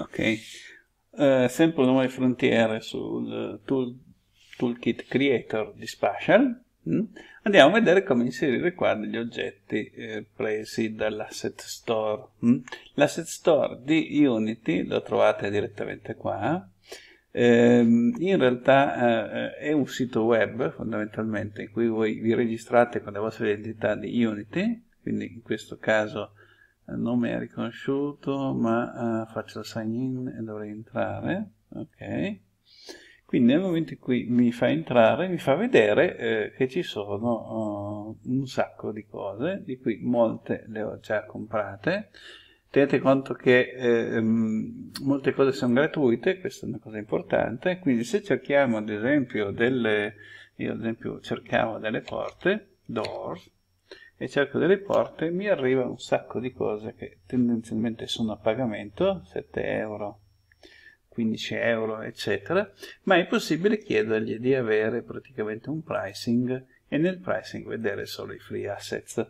Ok, uh, sempre nuove frontiere sul tool, toolkit creator di Spatial. Mm. Andiamo a vedere come inserire qua degli oggetti eh, presi dall'asset store. Mm. L'asset store di Unity lo trovate direttamente qua. Eh, in realtà eh, è un sito web fondamentalmente in cui voi vi registrate con la vostra identità di Unity, quindi in questo caso nome è riconosciuto ma uh, faccio il sign in e dovrei entrare ok quindi nel momento in cui mi fa entrare mi fa vedere eh, che ci sono uh, un sacco di cose di cui molte le ho già comprate tenete conto che eh, mm, molte cose sono gratuite questa è una cosa importante quindi se cerchiamo ad esempio delle io ad esempio cercavo delle porte doors e cerco delle porte mi arriva un sacco di cose che tendenzialmente sono a pagamento 7 euro 15 euro eccetera ma è possibile chiedergli di avere praticamente un pricing e nel pricing vedere solo i free assets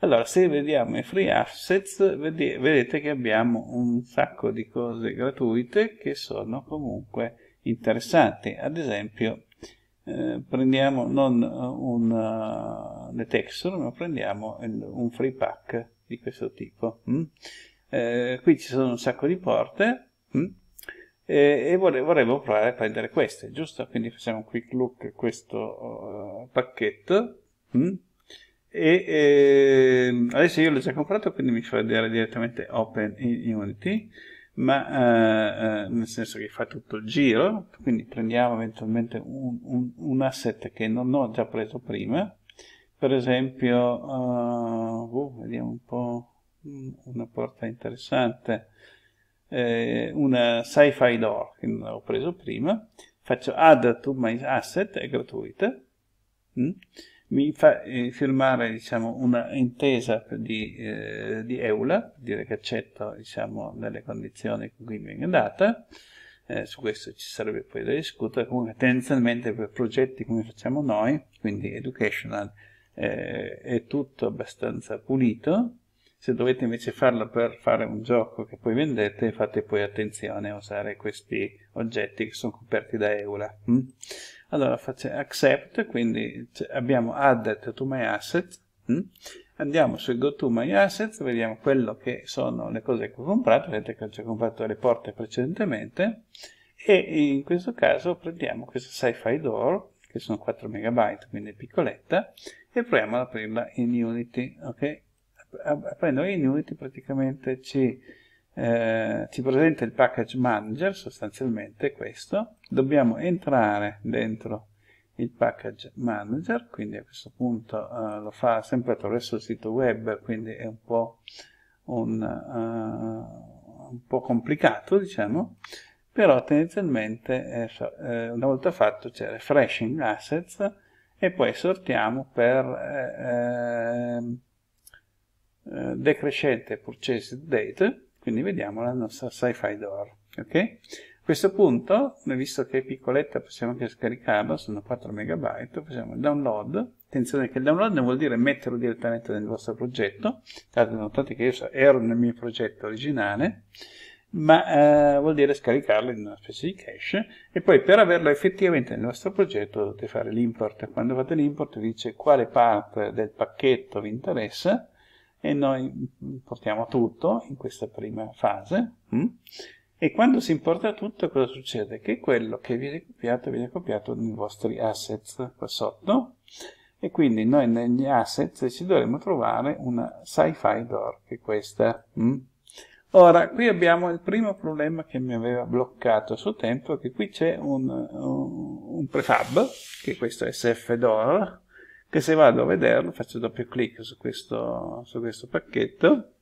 allora se vediamo i free assets vedete che abbiamo un sacco di cose gratuite che sono comunque interessanti ad esempio eh, prendiamo non eh, un Netexor, eh, ma prendiamo il, un free pack di questo tipo. Mm? Eh, qui ci sono un sacco di porte mm? e, e vole, vorremmo provare a prendere queste, giusto? Quindi facciamo un quick look a questo uh, pacchetto. Mm? E, e, adesso io l'ho già comprato quindi mi fa vedere direttamente Open in Unity ma eh, eh, nel senso che fa tutto il giro, quindi prendiamo eventualmente un, un, un asset che non ho già preso prima, per esempio, uh, uh, vediamo un po' mm, una porta interessante, eh, una sci-fi door che non avevo preso prima, faccio add to my asset, è gratuita, mm? mi fa eh, firmare diciamo, una intesa di, eh, di Eula, dire che accetto diciamo, delle condizioni con cui mi viene data, eh, su questo ci sarebbe poi da discutere, comunque tendenzialmente per progetti come facciamo noi, quindi educational, eh, è tutto abbastanza pulito, se dovete invece farlo per fare un gioco che poi vendete, fate poi attenzione a usare questi oggetti che sono coperti da Eula. Hm? Allora faccio accept, quindi abbiamo added to my assets. Mm? andiamo su go to my assets, vediamo quello che sono le cose che ho comprato, vedete che ho già comprato le porte precedentemente, e in questo caso prendiamo questa sci-fi door, che sono 4 MB, quindi piccoletta, e proviamo ad aprirla in Unity, ok? Aprendo in Unity praticamente ci eh, ti presenta il package manager, sostanzialmente questo, dobbiamo entrare dentro il package manager, quindi a questo punto eh, lo fa sempre attraverso il sito web, quindi è un po', un, uh, un po complicato, diciamo, però tendenzialmente eh, eh, una volta fatto c'è refreshing assets e poi sortiamo per eh, ehm, decrescente purchase date quindi vediamo la nostra sci-fi door, ok? A questo punto, visto che è piccoletta, possiamo anche scaricarla, sono 4 MB, facciamo download, attenzione che il download non vuol dire metterlo direttamente nel vostro progetto, notate che io ero nel mio progetto originale, ma eh, vuol dire scaricarlo in una specie di cache e poi per averlo effettivamente nel vostro progetto dovete fare l'import. Quando fate l'import vi dice quale parte del pacchetto vi interessa e noi importiamo tutto in questa prima fase mh? Mm? e quando si importa tutto cosa succede? Che quello che viene copiato viene copiato nei vostri assets qua sotto e quindi noi negli assets ci dovremo trovare una sci-fi door che è questa mh? Mm? Ora, qui abbiamo il primo problema che mi aveva bloccato a suo tempo, che qui c'è un, un, prefab, che è questo SF DOR, che se vado a vederlo faccio doppio clic su questo, su questo pacchetto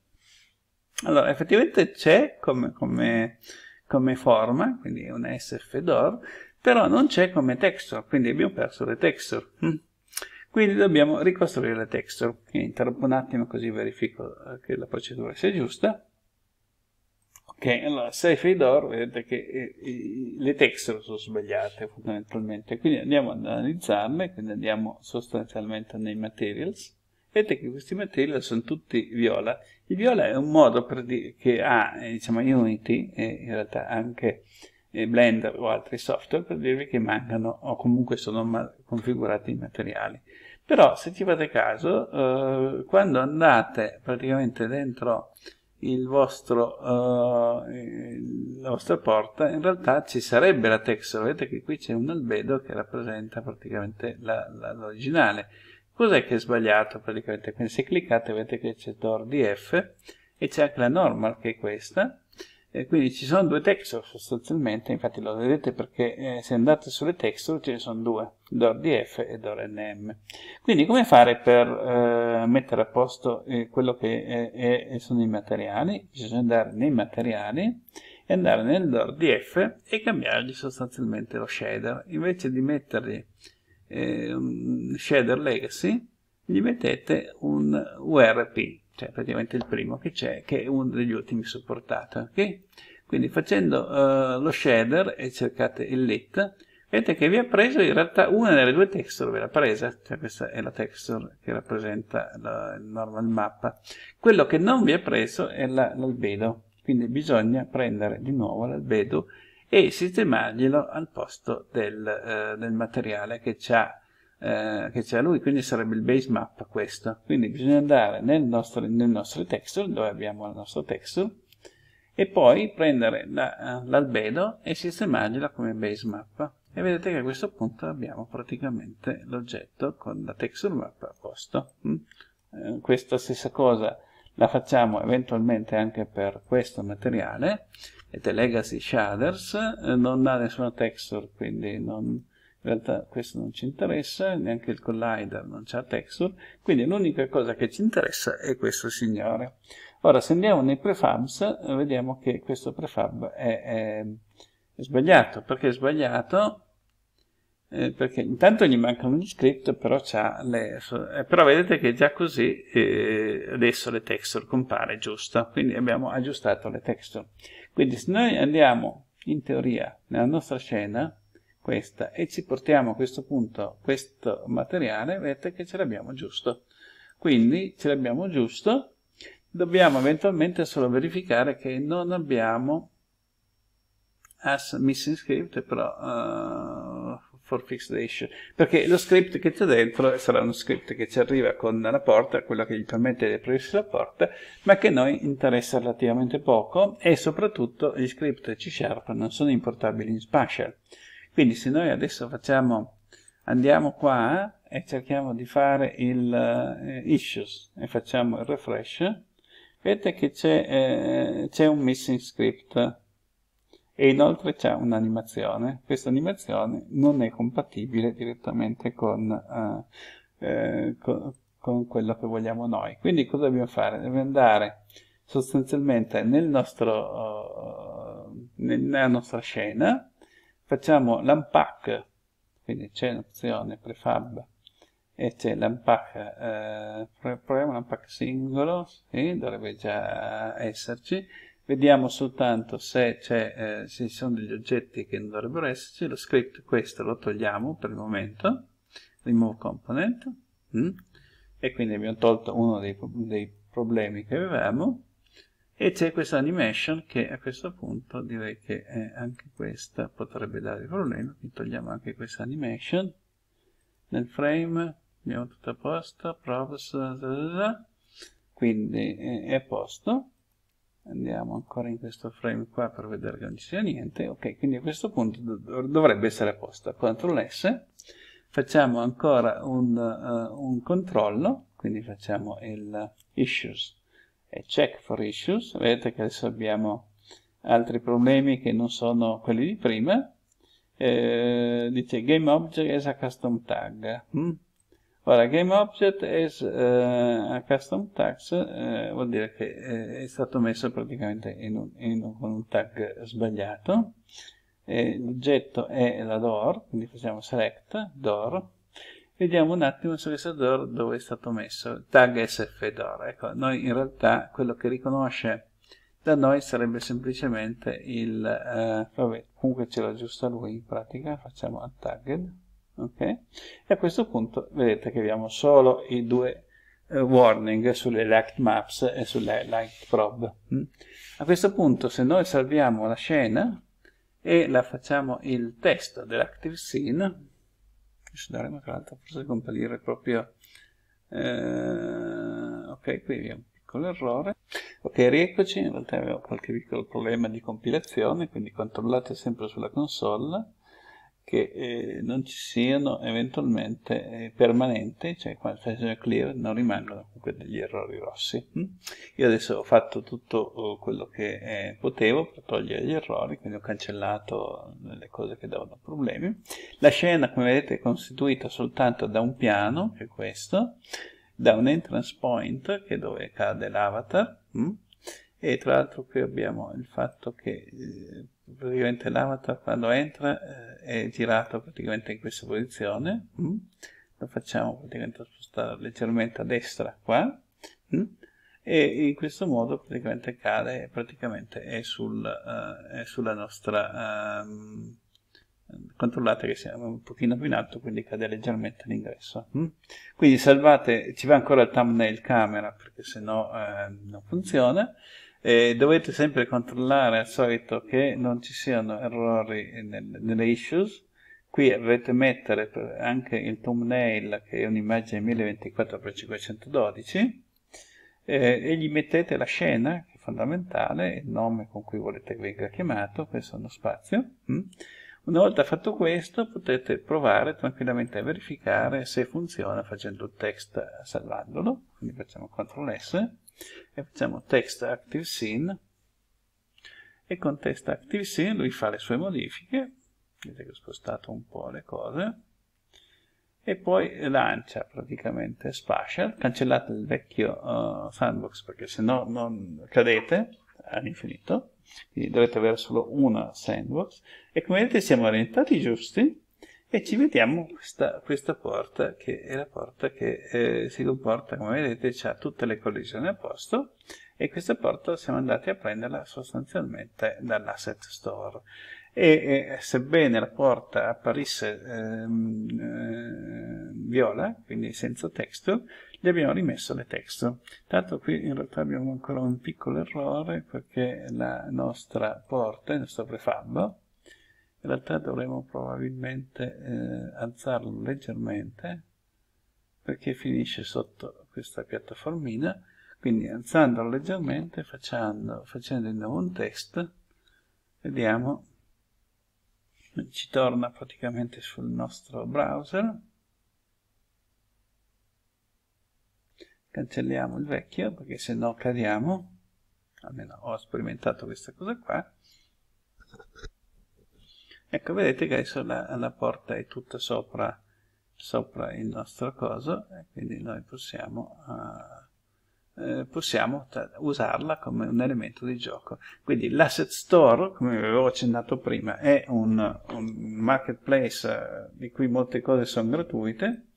allora effettivamente c'è come, come, come forma quindi è una sfdoor però non c'è come texture quindi abbiamo perso le texture mm. quindi dobbiamo ricostruire le texture interrompo un attimo così verifico eh, che la procedura sia giusta Ok, allora Safe Door vedete che eh, le texture sono sbagliate fondamentalmente, quindi andiamo ad analizzarle, quindi andiamo sostanzialmente nei materials, vedete che questi materials sono tutti viola, il viola è un modo per dire che ha eh, diciamo Unity e in realtà anche eh, Blender o altri software per dirvi che mancano o comunque sono configurati i materiali. Però se ci fate caso, eh, quando andate praticamente dentro il vostro, uh, la vostra porta, in realtà ci sarebbe la texture, vedete che qui c'è un albedo che rappresenta praticamente l'originale. Cos'è che è sbagliato praticamente? Quindi se cliccate vedete che c'è DOR e c'è anche la normal che è questa, eh, quindi ci sono due texture sostanzialmente infatti lo vedete perché eh, se andate sulle texture ce ne sono due DORDF e DORNM quindi come fare per eh, mettere a posto eh, quello che è, è, sono i materiali bisogna andare nei materiali e andare nel DORDF e cambiargli sostanzialmente lo shader invece di mettergli eh, un shader legacy gli mettete un URP cioè praticamente il primo che c'è, che è uno degli ultimi supportati. Okay? Quindi facendo uh, lo shader e cercate il lit, vedete che vi ha preso in realtà una delle due texture, ve l'ha presa, cioè questa è la texture che rappresenta la, normal mappa. Quello che non vi ha preso è l'albedo, quindi bisogna prendere di nuovo l'albedo e sistemarglielo al posto del, uh, del materiale che ha eh, che c'è lui, quindi sarebbe il base map questo. Quindi bisogna andare nel nostro, nel nostro texture, dove abbiamo la nostra texture, e poi prendere la, eh, l'albedo e sistemargliela come base map. E vedete che a questo punto abbiamo praticamente l'oggetto con la texture map a posto. Mm? Eh, questa stessa cosa la facciamo eventualmente anche per questo materiale, e The Legacy Shaders, non ha nessuna texture, quindi non in realtà questo non ci interessa, neanche il collider non c'ha texture, quindi l'unica cosa che ci interessa è questo signore. Ora se andiamo nei prefabs vediamo che questo prefab è, è, è sbagliato, perché è sbagliato? Eh, perché intanto gli mancano gli script, però, le, eh, però vedete che già così eh, adesso le texture compare giusto? quindi abbiamo aggiustato le texture. Quindi se noi andiamo in teoria nella nostra scena, questa e ci portiamo a questo punto questo materiale, vedete che ce l'abbiamo giusto. Quindi ce l'abbiamo giusto, dobbiamo eventualmente solo verificare che non abbiamo as missing script, però uh, for fixed issue, perché lo script che c'è dentro sarà uno script che ci arriva con la porta, quello che gli permette di aprirsi la porta, ma che a noi interessa relativamente poco e soprattutto gli script C-Sharp non sono importabili in Spatial. Quindi se noi adesso facciamo, andiamo qua eh, e cerchiamo di fare il eh, issues e facciamo il refresh, vedete che c'è eh, un missing script e inoltre c'è un'animazione. Questa animazione non è compatibile direttamente con, eh, eh con, con, quello che vogliamo noi. Quindi cosa dobbiamo fare? Dobbiamo andare sostanzialmente nel nostro, uh, nella nostra scena facciamo l'unpack, quindi c'è l'opzione prefab e c'è l'unpack, eh, proviamo l'unpack singolo, sì, dovrebbe già esserci, vediamo soltanto se, eh, ci sono degli oggetti che non dovrebbero esserci, lo script questo lo togliamo per il momento, remove component, mm, e quindi abbiamo tolto uno dei, dei problemi che avevamo, e c'è questa animation che a questo punto direi che eh, anche questa potrebbe dare problemi quindi togliamo anche questa animation nel frame abbiamo tutto a posto props quindi eh, è a posto andiamo ancora in questo frame qua per vedere che non ci sia niente ok quindi a questo punto dovrebbe essere a posto ctrl s facciamo ancora un, uh, un controllo quindi facciamo il issues e check for issues vedete che adesso abbiamo altri problemi che non sono quelli di prima eh, dice game object as a custom tag mm? ora game object as uh, eh, a custom tags uh, vuol dire che uh, è stato messo praticamente in un, in un, con un tag sbagliato l'oggetto è la door quindi facciamo select door vediamo un attimo su SDOR dove è stato messo, il tag sfdor. Ecco, noi in realtà quello che riconosce da noi sarebbe semplicemente il, eh, vabbè, comunque ce l'ha giusto lui in pratica, facciamo un tagged. ok? E a questo punto vedete che abbiamo solo i due eh, warning sulle light maps e sulle light probe. Mm. A questo punto se noi salviamo la scena e la facciamo il testo dell'active scene, daremo tra l'altro forse compilare proprio eh, ok qui vi è un piccolo errore ok rieccoci in realtà avevo qualche piccolo problema di compilazione quindi controllate sempre sulla console che eh, non ci siano eventualmente eh, permanenti, cioè quando facciamo clear non rimangono comunque degli errori rossi. Hm? Io adesso ho fatto tutto oh, quello che eh, potevo per togliere gli errori, quindi ho cancellato le cose che davano problemi. La scena, come vedete, è costituita soltanto da un piano, che è questo, da un entrance point, che è dove cade l'avatar, hm? e tra l'altro qui abbiamo il fatto che eh, praticamente l'avatar quando entra eh, è girato praticamente in questa posizione mm? lo facciamo praticamente spostare leggermente a destra qua mm? e in questo modo praticamente cade praticamente è, sul, uh, è sulla nostra um, ehm, controllate che siamo un pochino più in alto quindi cade leggermente l'ingresso mm? quindi salvate ci va ancora il thumbnail camera perché sennò no eh, non funziona eh, dovete sempre controllare al solito che non ci siano errori nelle issues. Qui dovete mettere anche il thumbnail che è un'immagine 1024x512 e gli mettete la scena, che è fondamentale, il nome con cui volete che venga chiamato, questo è uno spazio. Mm. Una volta fatto questo potete provare tranquillamente a verificare se funziona facendo il text salvandolo quindi facciamo CTRL S e facciamo text active scene e con text active scene lui fa le sue modifiche vedete che ho spostato un po' le cose e poi lancia praticamente Spatial, cancellate il vecchio uh, sandbox perché se no non cadete all'infinito, quindi dovete avere solo una sandbox e come vedete siamo orientati giusti e ci vediamo questa, questa porta che è la porta che eh, si comporta come vedete ha tutte le collisioni a posto e questa porta siamo andati a prenderla sostanzialmente dall'asset store e eh, sebbene la porta apparisse ehm, eh, viola quindi senza texture gli abbiamo rimesso le texture tanto qui in realtà abbiamo ancora un piccolo errore perché la nostra porta il nostro prefab in realtà dovremmo probabilmente eh, alzarlo leggermente perché finisce sotto questa piattaformina quindi alzandolo leggermente facendo, facendo di nuovo un test vediamo ci torna praticamente sul nostro browser cancelliamo il vecchio perché se no cadiamo almeno ho sperimentato questa cosa qua ecco vedete che adesso la, la porta è tutta sopra, sopra il nostro coso e quindi noi possiamo, uh, possiamo usarla come un elemento di gioco quindi l'asset store come avevo accennato prima è un, un marketplace eh, di cui molte cose sono gratuite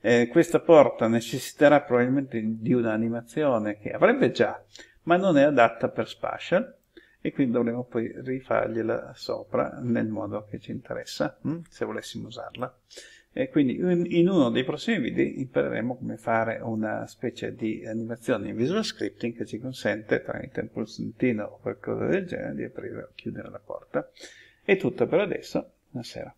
eh, questa porta necessiterà probabilmente di un'animazione che avrebbe già ma non è adatta per Spatial e quindi dovremo poi rifargliela sopra nel modo che ci interessa, mm, se volessimo usarla. E quindi in uno dei prossimi video impareremo come fare una specie di animazione in Visual Scripting che ci consente tramite un pulsantino o qualcosa del genere di aprire o chiudere la porta. È tutto per adesso, buonasera.